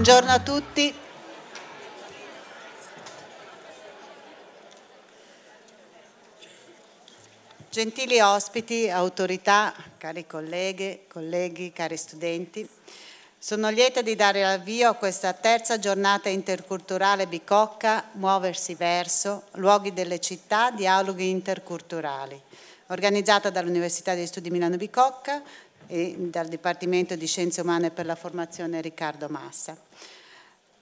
Buongiorno a tutti. Gentili ospiti, autorità, cari colleghe, colleghi, cari studenti, sono lieta di dare l'avvio a questa terza giornata interculturale Bicocca, Muoversi verso, luoghi delle città, dialoghi interculturali, organizzata dall'Università degli Studi Milano Bicocca e dal Dipartimento di Scienze Umane per la Formazione Riccardo Massa.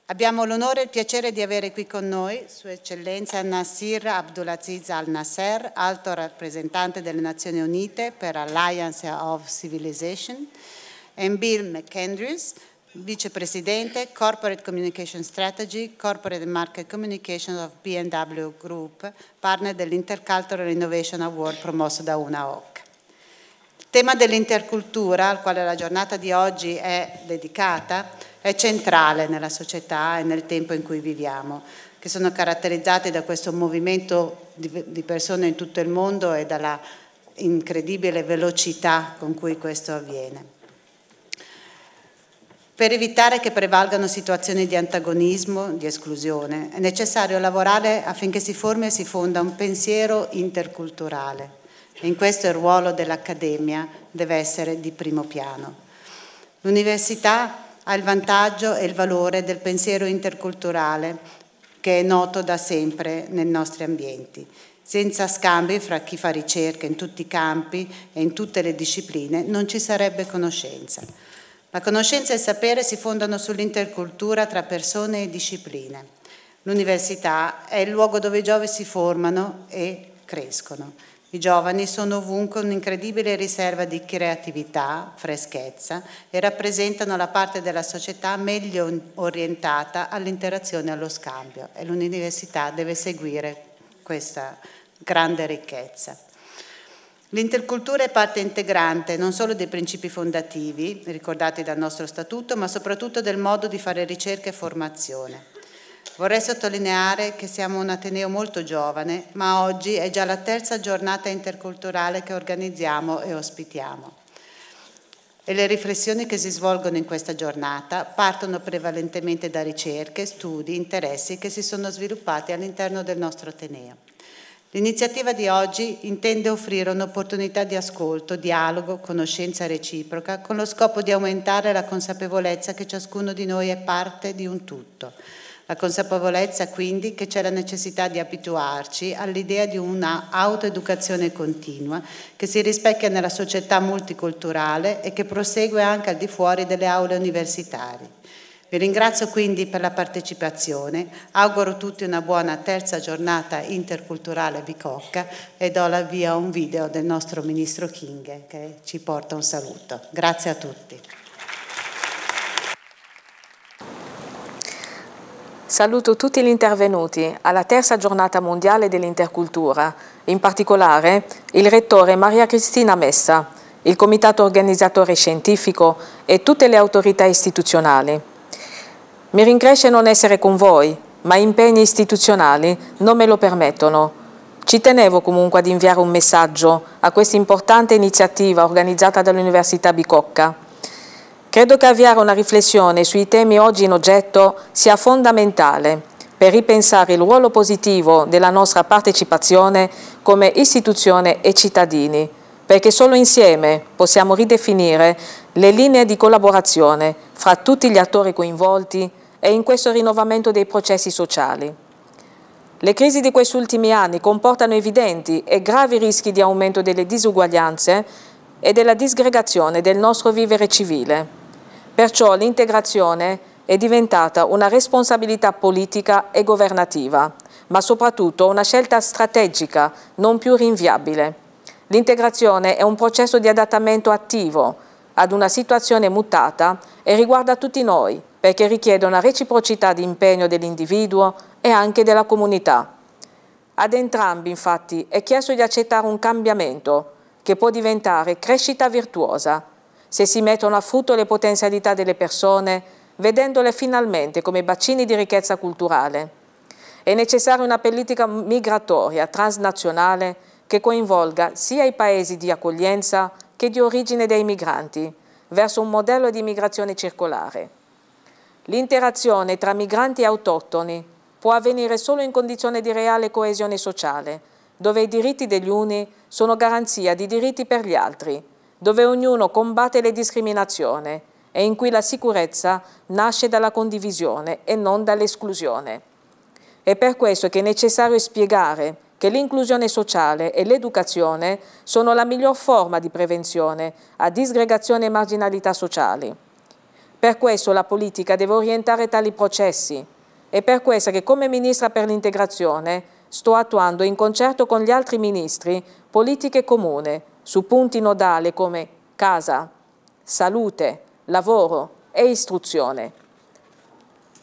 Abbiamo l'onore e il piacere di avere qui con noi Sua Eccellenza Nasir Abdulaziz Al-Nasser, alto rappresentante delle Nazioni Unite per Alliance of Civilization, e Bill McAndrews, vicepresidente Corporate Communication Strategy, Corporate Market Communication of BMW Group, partner dell'Intercultural Innovation Award promosso da UNAOC tema dell'intercultura, al quale la giornata di oggi è dedicata, è centrale nella società e nel tempo in cui viviamo, che sono caratterizzati da questo movimento di, persone in tutto il mondo e dalla incredibile velocità con cui questo avviene. Per evitare che prevalgano situazioni di antagonismo, di esclusione, è necessario lavorare affinché si formi e si fonda un pensiero interculturale e in questo il ruolo dell'Accademia deve essere di primo piano. L'università ha il vantaggio e il valore del pensiero interculturale che è noto da sempre nei nostri ambienti, senza scambi fra chi fa ricerca in tutti i campi e in tutte le discipline non ci sarebbe conoscenza. La conoscenza e il sapere si fondano sull'intercultura tra persone e discipline. L'università è il luogo dove i giovani si formano e crescono. I giovani sono ovunque un'incredibile riserva di creatività, freschezza e rappresentano la parte della società meglio orientata all'interazione e allo scambio e l'università deve seguire questa grande ricchezza. L'intercultura è parte integrante non solo dei principi fondativi ricordati dal nostro statuto, ma soprattutto del modo di fare ricerca e formazione. Vorrei sottolineare che siamo un Ateneo molto giovane, ma oggi è già la terza giornata interculturale che organizziamo e ospitiamo e le riflessioni che si svolgono in questa giornata partono prevalentemente da ricerche, studi, interessi che si sono sviluppati all'interno del nostro Ateneo. L'iniziativa di oggi intende offrire un'opportunità di ascolto, dialogo, conoscenza reciproca con lo scopo di aumentare la consapevolezza che ciascuno di noi è parte di un tutto la consapevolezza quindi che c'è la necessità di abituarci all'idea di una autoeducazione continua che si rispecchia nella società multiculturale e che prosegue anche al di fuori delle aule universitarie. Vi ringrazio quindi per la partecipazione, auguro a tutti una buona terza giornata interculturale Bicocca e do l'avvio a un video del nostro Ministro King che ci porta un saluto. Grazie a tutti. Saluto tutti gli intervenuti alla terza giornata mondiale dell'intercultura, in particolare il rettore Maria Cristina Messa, il comitato organizzatore scientifico e tutte le autorità istituzionali. Mi rincresce non essere con voi, ma impegni istituzionali non me lo permettono. Ci tenevo comunque ad inviare un messaggio a questa importante iniziativa organizzata dall'Università Bicocca Credo che avviare una riflessione sui temi oggi in oggetto sia fondamentale per ripensare il ruolo positivo della nostra partecipazione come istituzione e cittadini, perché solo insieme possiamo ridefinire le linee di collaborazione fra tutti gli attori coinvolti e in questo rinnovamento dei processi sociali. Le crisi di questi ultimi anni comportano evidenti e gravi rischi di aumento delle disuguaglianze e della disgregazione del nostro vivere civile. Perciò l'integrazione è diventata una responsabilità politica e governativa, ma soprattutto una scelta strategica non più rinviabile. L'integrazione è un processo di adattamento attivo ad una situazione mutata e riguarda tutti noi, perché richiede una reciprocità di impegno dell'individuo e anche della comunità. Ad entrambi, infatti, è chiesto di accettare un cambiamento che può diventare crescita virtuosa se si mettono a frutto le potenzialità delle persone, vedendole finalmente come bacini di ricchezza culturale. È necessaria una politica migratoria transnazionale che coinvolga sia i paesi di accoglienza che di origine dei migranti, verso un modello di immigrazione circolare. L'interazione tra migranti e autoctoni può avvenire solo in condizione di reale coesione sociale, dove i diritti degli uni sono garanzia di diritti per gli altri, dove ognuno combatte le discriminazioni e in cui la sicurezza nasce dalla condivisione e non dall'esclusione. È per questo che è necessario spiegare che l'inclusione sociale e l'educazione sono la miglior forma di prevenzione a disgregazione e marginalità sociali. Per questo la politica deve orientare tali processi e per questo che come Ministra per l'integrazione sto attuando in concerto con gli altri ministri politiche comune su punti nodali come casa, salute, lavoro e istruzione.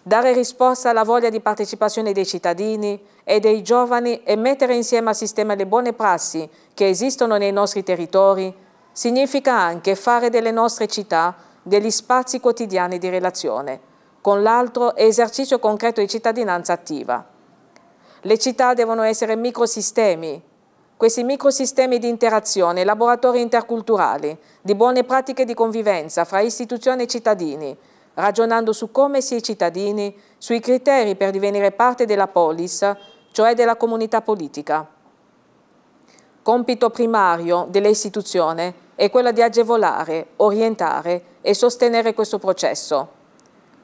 Dare risposta alla voglia di partecipazione dei cittadini e dei giovani e mettere insieme al sistema le buone prassi che esistono nei nostri territori significa anche fare delle nostre città degli spazi quotidiani di relazione, con l'altro esercizio concreto di cittadinanza attiva. Le città devono essere microsistemi questi microsistemi di interazione, laboratori interculturali, di buone pratiche di convivenza fra istituzioni e cittadini, ragionando su come si è cittadini, sui criteri per divenire parte della polis, cioè della comunità politica. Compito primario dell'istituzione è quello di agevolare, orientare e sostenere questo processo.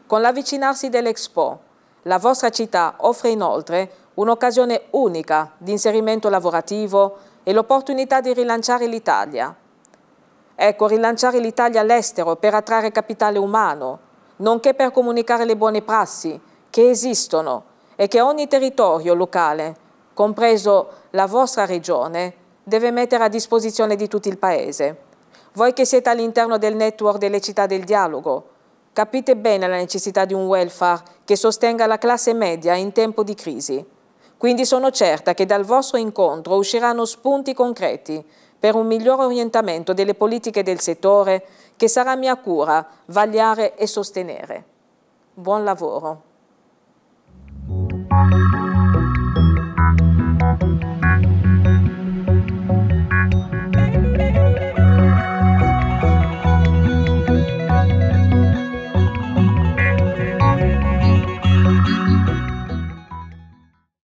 Con l'avvicinarsi dell'Expo, la vostra città offre inoltre un'occasione unica di inserimento lavorativo e l'opportunità di rilanciare l'Italia. Ecco, rilanciare l'Italia all'estero per attrarre capitale umano, nonché per comunicare le buone prassi che esistono e che ogni territorio locale, compreso la vostra regione, deve mettere a disposizione di tutto il Paese. Voi che siete all'interno del network delle città del dialogo, capite bene la necessità di un welfare che sostenga la classe media in tempo di crisi. Quindi sono certa che dal vostro incontro usciranno spunti concreti per un miglior orientamento delle politiche del settore che sarà mia cura vagliare e sostenere. Buon lavoro.